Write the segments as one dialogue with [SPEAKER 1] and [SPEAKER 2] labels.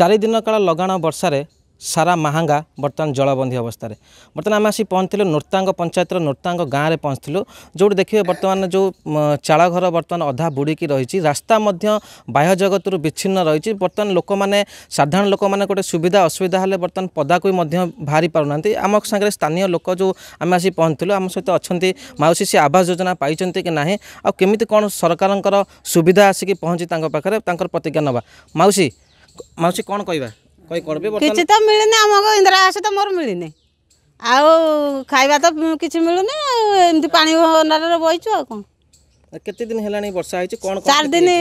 [SPEAKER 1] চারিদিন কাল লগাণ বর্ষায় সারা মাহাঙ্গা বর্তমান জলবন্দী অবস্থায় বর্তমানে আমি আসি পৌঁছিলু নৃতাঙ্গ পঞ্চায়েতর নৃতাঙ্গ গাঁরে পৌঁছিলু যেটি দেখবে বর্তমানে যে চাড়ঘর বর্তমান অধা বুড়িকি রয়েছে রাস্তা বাহ্য জগতর বিচ্ছিন্ন রয়েছে বর্তমান লোক মানে সাধারণ লোক মানে গোটে সুবিধা অসুবিধা হলে বর্তমান পদাকু বাহারি পু না আমার সাংরে স্থানীয় লোক যে আমি আসি পৌঁছিলু আমার সহ অনেক মাউসী সে আবাস যোজনা পাইছেন কি না আমি কোণ সরকারকর সুবিধা আসি পৌঁছি তাঁর পাখে তাঁর প্রতিজ্ঞা নেওয়া মাউসী ମାଉସୀ କ'ଣ କହିବା କହି କରିବେ କିଛି ତ ମିଳିନି ଆମକୁ
[SPEAKER 2] ଇନ୍ଦିରା ଆବାସ ତ ମୋର ମିଳିନି ଆଉ ଖାଇବା ତ କିଛି ମିଳୁନି ଏମିତି ପାଣି ଭଣ୍ଡାରରେ ବଇଛୁ ଆଉ କ'ଣ
[SPEAKER 1] କେତେ ଦିନ ହେଲାଣି ବର୍ଷା ହେଇଛି କ'ଣ ଚାରି ଦିନ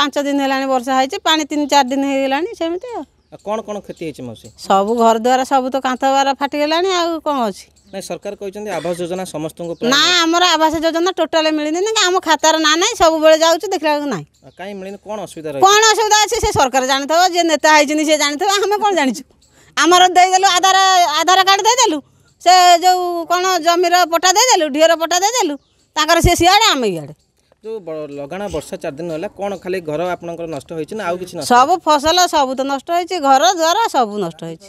[SPEAKER 2] ପାଞ୍ଚ ଦିନ ହେଲାଣି ବର୍ଷା ହେଇଛି ପାଣି ତିନି ଚାରି ଦିନ ହେଇଗଲାଣି ସେମିତି ଆଉ
[SPEAKER 1] कौन कौन क्षति मौसमी सब
[SPEAKER 2] घर द्वार सब तो कांथ द्वार फाटी कौन अच्छी
[SPEAKER 1] सरकार कहते आवास योजना समस्त ना
[SPEAKER 2] आम आवास योजना टोटाल मिलनी ना आम खातार ना ना सब जाऊँ देख ला ना
[SPEAKER 1] कहीं कौन असुविधा कौन असुविधा
[SPEAKER 2] अच्छे से सरकार जानते हो जे नेता से जानते आम कौन जानू आमर देदेल आधार आधार कार्ड देदेलु से जो कौन जमीर पटा देदेलु ढीर पटा देदेलु सी सीआड़े आम इे
[SPEAKER 1] ଯେଉଁ ଲଗାଣ ବର୍ଷା ଚାରି ଦିନ ହେଲା କ'ଣ ଖାଲି ଘର ଆପଣଙ୍କର ନଷ୍ଟ ହେଇଛି ନା ଆଉ କିଛି ସବୁ
[SPEAKER 2] ଫସଲ ସବୁ ତ ନଷ୍ଟ ହେଇଛି ଘର ଦ୍ୱାରା ସବୁ ନଷ୍ଟ ହେଇଛି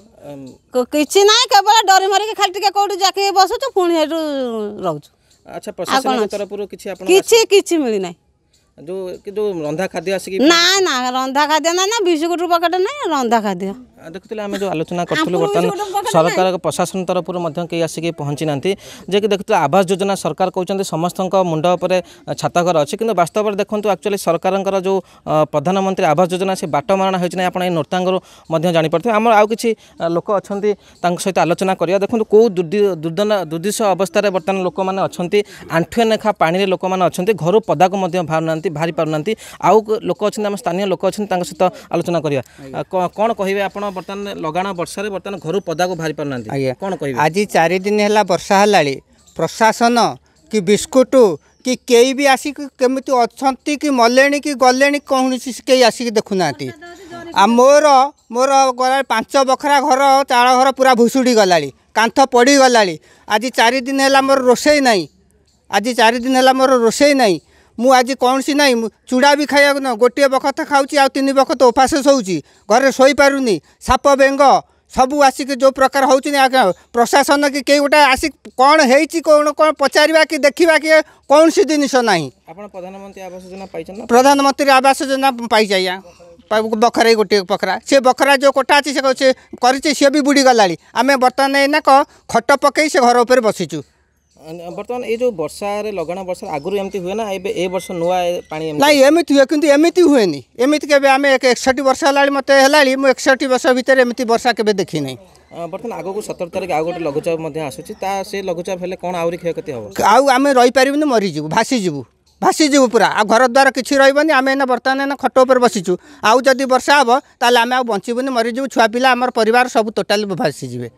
[SPEAKER 2] କିଛି ନାହିଁ କେବଳ ଡରି ମାରିକି ଖାଲି ଟିକେ କୋଉଠି ଯାକି ବସୁଛୁ ପୁଣି ସେଠୁ ରହୁଛୁ ଆଚ୍ଛା ପ୍ରଶାସନ ତରଫରୁ କିଛି ଆପଣ କିଛି କିଛି ମିଳିନାହିଁ ଯେଉଁ ଯେଉଁ ରନ୍ଧା ଖାଦ୍ୟ ଆସିକି ନା ନା ରନ୍ଧା ଖାଦ୍ୟ ନାହିଁ ନା ବିସ୍କୁଟ୍ ପକେଟ ନାହିଁ ରନ୍ଧା ଖାଦ୍ୟ ଦେଖୁଥିଲେ ଆମେ ଯେଉଁ ଆଲୋଚନା କରିଥିଲୁ ବର୍ତ୍ତମାନ ସରକାର
[SPEAKER 1] ପ୍ରଶାସନ ତରଫରୁ ମଧ୍ୟ କେହି ଆସିକି ପହଞ୍ଚି ନାହାନ୍ତି ଯିଏକି ଦେଖୁଥିଲେ ଆବାସ ଯୋଜନା ସରକାର କହୁଛନ୍ତି ସମସ୍ତଙ୍କ ମୁଣ୍ଡ ଉପରେ ଛାତଘର ଅଛି କିନ୍ତୁ ବାସ୍ତବରେ ଦେଖନ୍ତୁ ଆକ୍ଚୁଆଲି ସରକାରଙ୍କର ଯେଉଁ ପ୍ରଧାନମନ୍ତ୍ରୀ ଆବାସ ଯୋଜନା ସେ ବାଟ ମାରଣା ହୋଇଛି ନାହିଁ ଆପଣ ଏଇ ନୋଟାଙ୍ଗରୁ ମଧ୍ୟ ଜାଣିପାରୁଥିବେ ଆମର ଆଉ କିଛି ଲୋକ ଅଛନ୍ତି ତାଙ୍କ ସହିତ ଆଲୋଚନା କରିବା ଦେଖନ୍ତୁ କେଉଁ ଦୁର୍ଦ୍ଦନ ଦୁର୍ଦ୍ଦିଶ ଅବସ୍ଥାରେ ବର୍ତ୍ତମାନ ଲୋକମାନେ ଅଛନ୍ତି ଆଣ୍ଠୁଏ ନେଖା ପାଣିରେ ଲୋକମାନେ ଅଛନ୍ତି ଘରୁ ପଦାକୁ ମଧ୍ୟ ବାହାରୁନାହାନ୍ତି ବାହାରି ପାରୁନାହାନ୍ତି ଆଉ ଲୋକ ଅଛନ୍ତି ଆମ ସ୍ଥାନୀୟ ଲୋକ ଅଛନ୍ତି ତାଙ୍କ ସହିତ ଆଲୋଚନା କରିବା କ'ଣ କହିବେ ଆପଣ ବର୍ତ୍ତମାନ ଲଗାଣ ବର୍ଷାରେ ବର୍ତ୍ତମାନ ଘରୁ ପଦାକୁ ବାହାରି
[SPEAKER 3] ପାରୁନାହାନ୍ତି ଆଜ୍ଞା କ'ଣ କହିବେ ଆଜି ଚାରିଦିନ ହେଲା ବର୍ଷା ହେଲାଣି ପ୍ରଶାସନ କି ବିସ୍କୁଟ କି କେହି ବି ଆସିକି କେମିତି ଅଛନ୍ତି କି ମଲେଣି କି ଗଲେଣି କୌଣସି କେହି ଆସିକି ଦେଖୁନାହାନ୍ତି ଆଉ ମୋର ମୋର ଗଲା ପାଞ୍ଚ ବଖରା ଘର ଚାଳ ଘର ପୁରା ଭୁଷୁଡ଼ି ଗଲାଣି କାନ୍ଥ ପଡ଼ିଗଲାଣି ଆଜି ଚାରିଦିନ ହେଲା ମୋର ରୋଷେଇ ନାହିଁ ଆଜି ଚାରିଦିନ ହେଲା ମୋର ରୋଷେଇ ନାହିଁ ମୁଁ ଆଜି କୌଣସି ନାହିଁ ଚୁଡ଼ା ବି ଖାଇବାକୁ ନ ଗୋଟିଏ ବଖତ ଖାଉଛି ଆଉ ତିନି ବଖତ ଉପାସ ଶୋଉଛି ଘରେ ଶୋଇପାରୁନି ସାପ ବେଙ୍ଗ ସବୁ ଆସିକି ଯେଉଁ ପ୍ରକାର ହେଉଛନ୍ତି ଆଜ୍ଞା ପ୍ରଶାସନ କି କେହି ଗୋଟେ ଆସି କ'ଣ ହେଇଛି କ'ଣ କ'ଣ ପଚାରିବା କି ଦେଖିବା କି କୌଣସି ଜିନିଷ ନାହିଁ ଆପଣ
[SPEAKER 1] ପ୍ରଧାନମନ୍ତ୍ରୀ ଆବାସ ଯୋଜନା ପାଇଛନ୍ତି
[SPEAKER 3] ପ୍ରଧାନମନ୍ତ୍ରୀ ଆବାସ ଯୋଜନା ପାଇଛି ଆଜ୍ଞା ବଖରାଇ ଗୋଟିଏ ବଖରା ସେ ବଖରା ଯେଉଁ କୋଠା ଅଛି ସେ କରିଛି ସିଏ ବି ବୁଡ଼ିଗଲାଣି ଆମେ ବର୍ତ୍ତମାନ ଏଇନା ଖଟ ପକାଇ ସେ ଘର ଉପରେ ବସିଛୁ
[SPEAKER 1] ବର୍ତ୍ତମାନ ଏଇ ଯେଉଁ ବର୍ଷାରେ ଲଗାଣ ବର୍ଷାରେ ଆଗରୁ ଏମିତି ହୁଏ ନା ଏବେ ଏ ବର୍ଷ ନୂଆ ପାଣି ନାଇଁ ଏମିତି
[SPEAKER 3] ହୁଏ କିନ୍ତୁ ଏମିତି ହୁଏନି ଏମିତି କେବେ ଆମେ ଏକଷଠି ବର୍ଷ ହେଲାଣି ମୋତେ ହେଲାଣି ମୁଁ ଏକଷଠି ବର୍ଷ ଭିତରେ ଏମିତି ବର୍ଷା କେବେ ଦେଖିନାହିଁ
[SPEAKER 1] ବର୍ତ୍ତମାନ ଆଗକୁ ସତର ତାରିଖ ଆଉ ଗୋଟେ ଲଘୁଚାପ ମଧ୍ୟ ଆସୁଛି ତା ସେ ଲଘୁଚାପ ହେଲେ କ'ଣ ଆହୁରି କ୍ଷୟକ୍ଷତି ହେବ
[SPEAKER 3] ଆଉ ଆମେ ରହିପାରିବୁନି ମରିଯିବୁ ଭାସିଯିବୁ ଭାସିଯିବୁ ପୁରା ଆଉ ଘର ଦ୍ୱାର କିଛି ରହିବନି ଆମେ ଏଇନା ବର୍ତ୍ତମାନ ଏଇନା ଖଟ ଉପରେ ବସିଛୁ ଆଉ ଯଦି ବର୍ଷା ହେବ ତାହେଲେ ଆମେ ଆଉ ବଞ୍ଚିବୁନି ମରିଯିବୁ ଛୁଆ ପିଲା ଆମର ପରିବାର ସବୁ ଟୋଟାଲି ଭାସିଯିବେ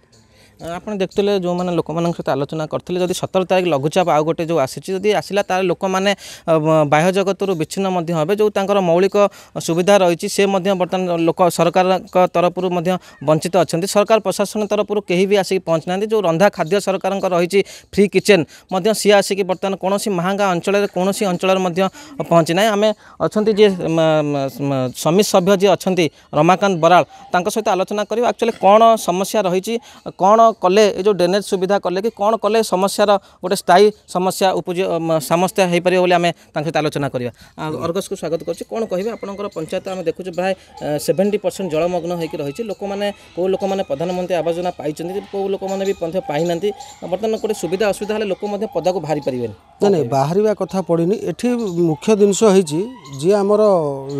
[SPEAKER 1] ଆପଣ ଦେଖୁଥିଲେ ଯେଉଁମାନେ ଲୋକମାନଙ୍କ ସହିତ ଆଲୋଚନା କରିଥିଲେ ଯଦି ସତର ତାରିଖ ଲଘୁଚାପ ଆଉ ଗୋଟେ ଯେଉଁ ଆସିଛି ଯଦି ଆସିଲା ତାହେଲେ ଲୋକମାନେ ବାହ୍ୟ ଜଗତରୁ ବିଚ୍ଛିନ୍ନ ମଧ୍ୟ ହେବେ ଯେଉଁ ତାଙ୍କର ମୌଳିକ ସୁବିଧା ରହିଛି ସେ ମଧ୍ୟ ବର୍ତ୍ତମାନ ଲୋକ ସରକାରଙ୍କ ତରଫରୁ ମଧ୍ୟ ବଞ୍ଚିତ ଅଛନ୍ତି ସରକାର ପ୍ରଶାସନ ତରଫରୁ କେହି ବି ଆସିକି ପହଞ୍ଚିନାହାନ୍ତି ଯେଉଁ ରନ୍ଧା ଖାଦ୍ୟ ସରକାରଙ୍କ ରହିଛି ଫ୍ରି କିଚେନ୍ ମଧ୍ୟ ସିଏ ଆସିକି ବର୍ତ୍ତମାନ କୌଣସି ମହାଙ୍ଗା ଅଞ୍ଚଳରେ କୌଣସି ଅଞ୍ଚଳରେ ମଧ୍ୟ ପହଞ୍ଚି ନାହିଁ ଆମେ ଅଛନ୍ତି ଯିଏ ସମିତି ସଭ୍ୟ ଯିଏ ଅଛନ୍ତି ରମାକାନ୍ତ ବରାଳ ତାଙ୍କ ସହିତ ଆଲୋଚନା କରିବା ଆକ୍ଚୁଆଲି କ'ଣ ସମସ୍ୟା ରହିଛି କ'ଣ কলে এই যে ড্রেনেজ সুবিধা কলে কি কোণ কলে সমস্যার গোটে স্থায়ী সমস্যা উপযোগ সমস্যা হয়েপার বলে আমি তাঁর সহ আলোচনা করা অর্গসকে স্বাগত করছি কোণ কহবে আপনার পঞ্চায়েত আমি দেখুছি প্রায় সেভেন্টি পরসেন্ট জলমগ্ন হয়ে রয়েছে লোক মানে কেউ লোক মানে প্রধানমন্ত্রী আবাস যোজনা পাই কেউ লোক মানে পাই না বর্তমান গোটে সুবিধা অসুবিধা হলে লোক পদাকু বাহারি পারবে না না
[SPEAKER 4] বাহারা কথা পড়িনি এটি মুখ্য জিনিস হয়েছি যে আমার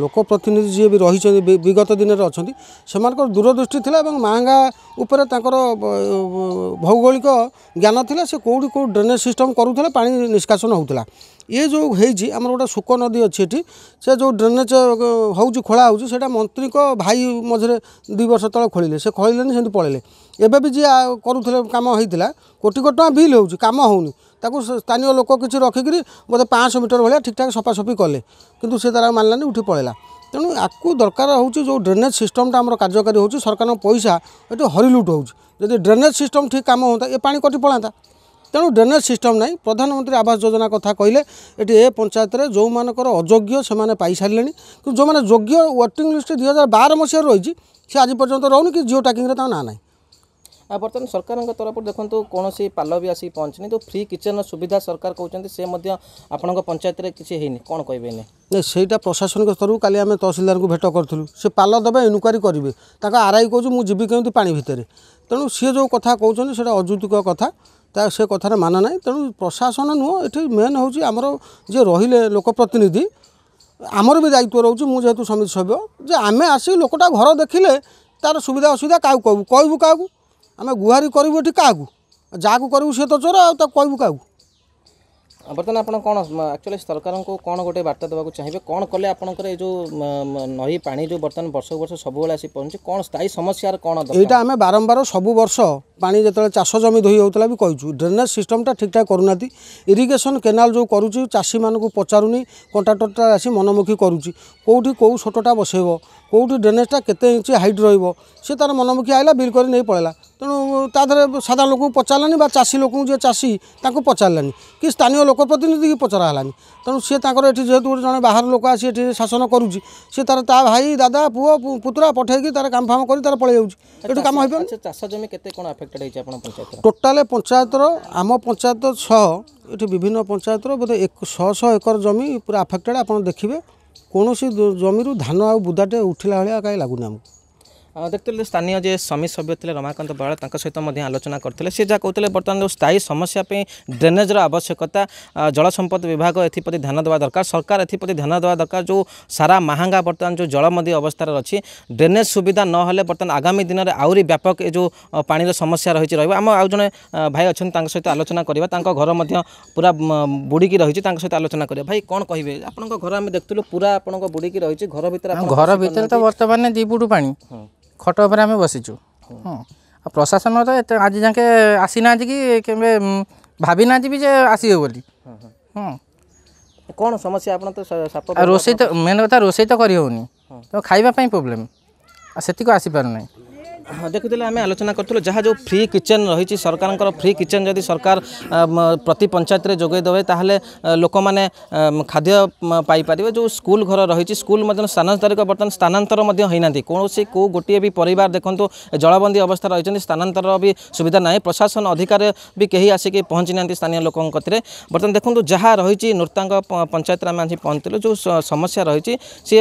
[SPEAKER 4] লোক প্রতিনিধি যে রয়েছেন বিগত দিনের অনেক সেমানকর দূরদৃষ্টি লা এবং মাহঙ্গা উপরে তাঁর ଭୌଗୋଳିକ ଜ୍ଞାନ ଥିଲା ସେ କେଉଁଠି କେଉଁ ଡ୍ରେନେଜ୍ ସିଷ୍ଟମ୍ କରୁଥିଲେ ପାଣି ନିଷ୍କାସନ ହେଉଥିଲା ଇଏ ଯେଉଁ ହେଇଛି ଆମର ଗୋଟେ ଶୁକ ନଦୀ ଅଛି ଏଠି ସେ ଯେଉଁ ଡ୍ରେନେଜ୍ ହେଉଛି ଖୋଳା ହେଉଛି ସେଇଟା ମନ୍ତ୍ରୀଙ୍କ ଭାଇ ମଝିରେ ଦୁଇ ବର୍ଷ ତଳେ ଖୋଳିଲେ ସେ ଖୋଳିଲେନି ସେମିତି ପଳେଇଲେ ଏବେ ବି ଯିଏ କରୁଥିଲେ କାମ ହେଇଥିଲା କୋଟି କୋଟି ଟଙ୍କା ବିଲ୍ ହେଉଛି କାମ ହେଉନି ତାକୁ ସ୍ଥାନୀୟ ଲୋକ କିଛି ରଖିକିରି ବୋଧେ ପାଞ୍ଚଶହ ମିଟର ଭଳିଆ ଠିକ୍ଠାକ୍ ସଫାସଫି କଲେ କିନ୍ତୁ ସେ ତାର ମାନିଲାନି ଉଠି ପଳେଇଲା ତେଣୁ ଆକୁ ଦରକାର ହେଉଛି ଯେଉଁ ଡ୍ରେନେଜ୍ ସିଷ୍ଟମଟା ଆମର କାର୍ଯ୍ୟକାରୀ ହେଉଛି ସରକାରଙ୍କ ପଇସା ଏଠି ହରିଲୁଟ୍ ହେଉଛି ଯଦି ଡ୍ରେନେଜ୍ ସିଷ୍ଟମ ଠିକ୍ କାମ ହୁଅନ୍ତା ଏ ପାଣି କଟି ପଳାନ୍ତା ତେଣୁ ଡ୍ରେନେଜ୍ ସିଷ୍ଟମ ନାହିଁ ପ୍ରଧାନମନ୍ତ୍ରୀ ଆବାସ ଯୋଜନା କଥା କହିଲେ ଏଠି ଏ ପଞ୍ଚାୟତରେ ଯେଉଁମାନଙ୍କର ଅଯୋଗ୍ୟ ସେମାନେ ପାଇସାରିଲେଣି କିନ୍ତୁ ଯେଉଁମାନେ ଯୋଗ୍ୟ ୱେଟିଂ ଲିଷ୍ଟ ଦୁଇ ହଜାର ବାର ମସିହାରେ ରହିଛି ସେ ଆଜି ପର୍ଯ୍ୟନ୍ତ ରହୁନି କି ଜିଓ ଟ୍ୟାକିଂରେ ତାଙ୍କ ନାଁ ନାହିଁ
[SPEAKER 1] ବର୍ତ୍ତମାନ ସରକାରଙ୍କ ତରଫରୁ ଦେଖନ୍ତୁ କୌଣସି ପାଲ ବି ଆସିକି ପହଞ୍ଚିନି ତ ଫ୍ରି କିଚେନ୍ର ସୁବିଧା ସରକାର କହୁଛନ୍ତି ସେ ମଧ୍ୟ ଆପଣଙ୍କ ପଞ୍ଚାୟତରେ କିଛି ହେଇନି କ'ଣ କହିବେନି
[SPEAKER 4] ନାଇଁ ସେଇଟା ପ୍ରଶାସନିକ ସ୍ତରକୁ କାଲି ଆମେ ତହସିଲଦାରଙ୍କୁ ଭେଟ କରିଥିଲୁ ସେ ପାଲ ଦେବେ ଇନକ୍ୱାରୀ କରିବେ ତାଙ୍କ ଆଇ କହୁଛି ମୁଁ ଯିବି କେମିତି ପାଣି ଭିତରେ ତେଣୁ ସିଏ ଯେଉଁ କଥା କହୁଛନ୍ତି ସେଇଟା ଅଯୌତିକ କଥା ତା ସେ କଥାରେ ମାନ ନାହିଁ ତେଣୁ ପ୍ରଶାସନ ନୁହଁ ଏଠି ମେନ୍ ହେଉଛି ଆମର ଯିଏ ରହିଲେ ଲୋକପ୍ରତିନିଧି ଆମର ବି ଦାୟିତ୍ୱ ରହୁଛି ମୁଁ ଯେହେତୁ ସମିତି ସଭ୍ୟ ଯେ ଆମେ ଆସି ଲୋକଟା ଘର ଦେଖିଲେ ତାର ସୁବିଧା ଅସୁବିଧା କାହାକୁ କହିବୁ କହିବୁ କାହାକୁ ଆମେ ଗୁହାରି କରିବୁ ଏଠି କାହାକୁ ଯାହାକୁ କରିବୁ ସେ ତ ଚୋର ଆଉ ତାକୁ କହିବୁ କାହାକୁ
[SPEAKER 1] ବର୍ତ୍ତମାନ ଆପଣ କ'ଣ ଆକ୍ଚୁଆଲି ସରକାରଙ୍କୁ କ'ଣ ଗୋଟେ ବାର୍ତ୍ତା ଦେବାକୁ ଚାହିଁବେ କ'ଣ କଲେ ଆପଣଙ୍କର ଏ ଯେଉଁ ନଈ ପାଣି ଯେଉଁ ବର୍ତ୍ତମାନ ବର୍ଷକୁ ବର୍ଷ ସବୁବେଳେ ଆସି ପହଞ୍ଚୁଛି କ'ଣ ସ୍ଥାୟୀ ସମସ୍ୟାର କ'ଣ ଏଇଟା
[SPEAKER 4] ଆମେ ବାରମ୍ବାର ସବୁ ବର୍ଷ ପାଣି ଯେତେବେଳେ ଚାଷ ଜମି ଧୋଇ ହେଉଥିଲା ବି କହିଛୁ ଡ୍ରେନେଜ୍ ସିଷ୍ଟମଟା ଠିକ୍ଠାକ୍ କରୁନାହାନ୍ତି ଇରିଗେସନ୍ କେନାଲ ଯେଉଁ କରୁଛି ଚାଷୀମାନଙ୍କୁ ପଚାରୁନି କଣ୍ଟ୍ରାକ୍ଟରଟା ଆସି ମନମୁଖୀ କରୁଛି କେଉଁଠି କେଉଁ ସୋଟଟା ବସେଇବ କେଉଁଠି ଡ୍ରେନେଜ୍ଟା କେତେ ଇଞ୍ଚ ହାଇଟ୍ ରହିବ ସେ ତା'ର ମନମୁଖୀ ଆଇଲା ବିଲ୍ କରି ନେଇ ପଳେଇଲା ତେଣୁ ତା ଦେହରେ ସାଧାରଣ ଲୋକଙ୍କୁ ପଚାରିଲାନି ବା ଚାଷୀ ଲୋକଙ୍କୁ ଯିଏ ଚାଷୀ ତାଙ୍କୁ ପଚାରିଲାନି କି ସ୍ଥାନୀୟ ଲୋକ ପ୍ରତିନିଧିକି ପଚରା ହେଲାନି ତେଣୁ ସିଏ ତାଙ୍କର ଏଠି ଯେହେତୁ ଗୋଟେ ଜଣେ ବାହାର ଲୋକ ଆସି ଏଠି ଶାସନ କରୁଛି ସିଏ ତାର ତା ଭାଇ ଦାଦା ପୁଅ ପୁତୁରା ପଠେଇକି ତାର କାମ ଫାମ କରି ତାର ପଳେଇ ଯାଉଛି ଏଠି କାମ ହେଇପାରୁନି
[SPEAKER 1] ଚାଷ ଜମି କେତେ କ'ଣ ଆଫେକ୍ଟେଡ୍ ହେଇଛି ଆପଣ ପଞ୍ଚାୟତ
[SPEAKER 4] ଟୋଟାଲ ପଞ୍ଚାୟତର ଆମ ପଞ୍ଚାୟତ ସହ ଏଠି ବିଭିନ୍ନ ପଞ୍ଚାୟତର ବୋଧେ ଶହ ଶହ ଏକର ଜମି ପୁରା ଆଫେକ୍ଟେଡ୍ ଆପଣ ଦେଖିବେ କୌଣସି ଜମିରୁ ଧାନ ଆଉ ବୁଦାଟେ ଉଠିଲା ଭଳିଆ କାହିଁ ଲାଗୁନି ଆମକୁ
[SPEAKER 1] देखते स्थानीय जे समी सभ्य थे रमाकांत बराल सहित आलोचना करते सी जहाँ कहते बर्तमान जो स्थायी समस्यापी ड्रेनेजर आवश्यकता जल संपद विभाग एप्रति ध्यान देवा दरकार सरकार एप्रति ध्यान देवा दरकार जो सारा महांगा बर्तमान जो जलमदी अवस्था अच्छी ड्रेनेज सुविधा नहले बर्तमान आगामी दिन में आहरी व्यापक ए जो पाणीर समस्या रही रहा आम आउ जे भाई अच्छा सहित आलोचना करवा घर पूरा बुड़ी रही सहित आलोचना करेंगे भाई कौन कहे आप घर आम देखूँ पूरा आप बुड़ी रही घर भितर घर भितर तो बर्तमान दीपुटू पा ଖଟ ଉପରେ ଆମେ ବସିଛୁ
[SPEAKER 3] ହଁ ଆଉ
[SPEAKER 1] ପ୍ରଶାସନ ତ ଏତେ ଆଜି ଯାକେ ଆସିନାହାନ୍ତି କି କେବେ ଭାବିନାହାନ୍ତି ବି ଯେ ଆସିବେ ବୋଲି ହଁ କ'ଣ ସମସ୍ୟା ଆପଣ ତ ରୋଷେଇ ତ ମେନ୍ କଥା ରୋଷେଇ ତ କରିହେଉନି ତ ଖାଇବା ପାଇଁ ପ୍ରୋବ୍ଲେମ୍ ଆଉ ସେତିକି ଆସିପାରୁନାହିଁ দেখুলে আমি আলোচনা করলু যা যে ফ্রি কিচেন রয়েছে সরকার ফ্রি কিচেন যদি সরকার প্রতি পঞ্চায়েতের যোগাই দেবে তাহলে লোক মানে খাদ্য পাইপারে যে স্কুল ঘর রয়েছে স্কুল স্থানান্তরিক বর্তমান স্থানান্তর হয়ে না কৌশি কেউ গোটিয়ে বি পরিবার দেখুন জলবন্দী অবস্থা রয়েছেন স্থানান্তর বি সুবিধা না প্রশাসন অধিকার বি কে আসিকি পৌঁছি না স্থানীয় লোক কতিরে বর্তমান দেখুন যা রয়েছে নূর্তাঙ্গ পঞ্চায়েত আমি আজ পৌঁছলু যে সমস্যা রয়েছে সি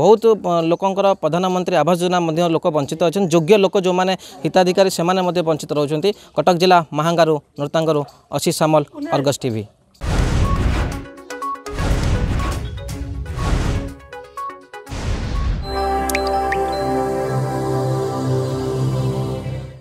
[SPEAKER 1] বহুত লোকর প্রধানমন্ত্রী আবাস যোজনা লোক বঞ্চিত অনেক যোগ্য लोक जो मैंने हिताधिकारी से वंचित रोच कटक जिला महांगारू नृतांगरू अशी सामल अर्गस टी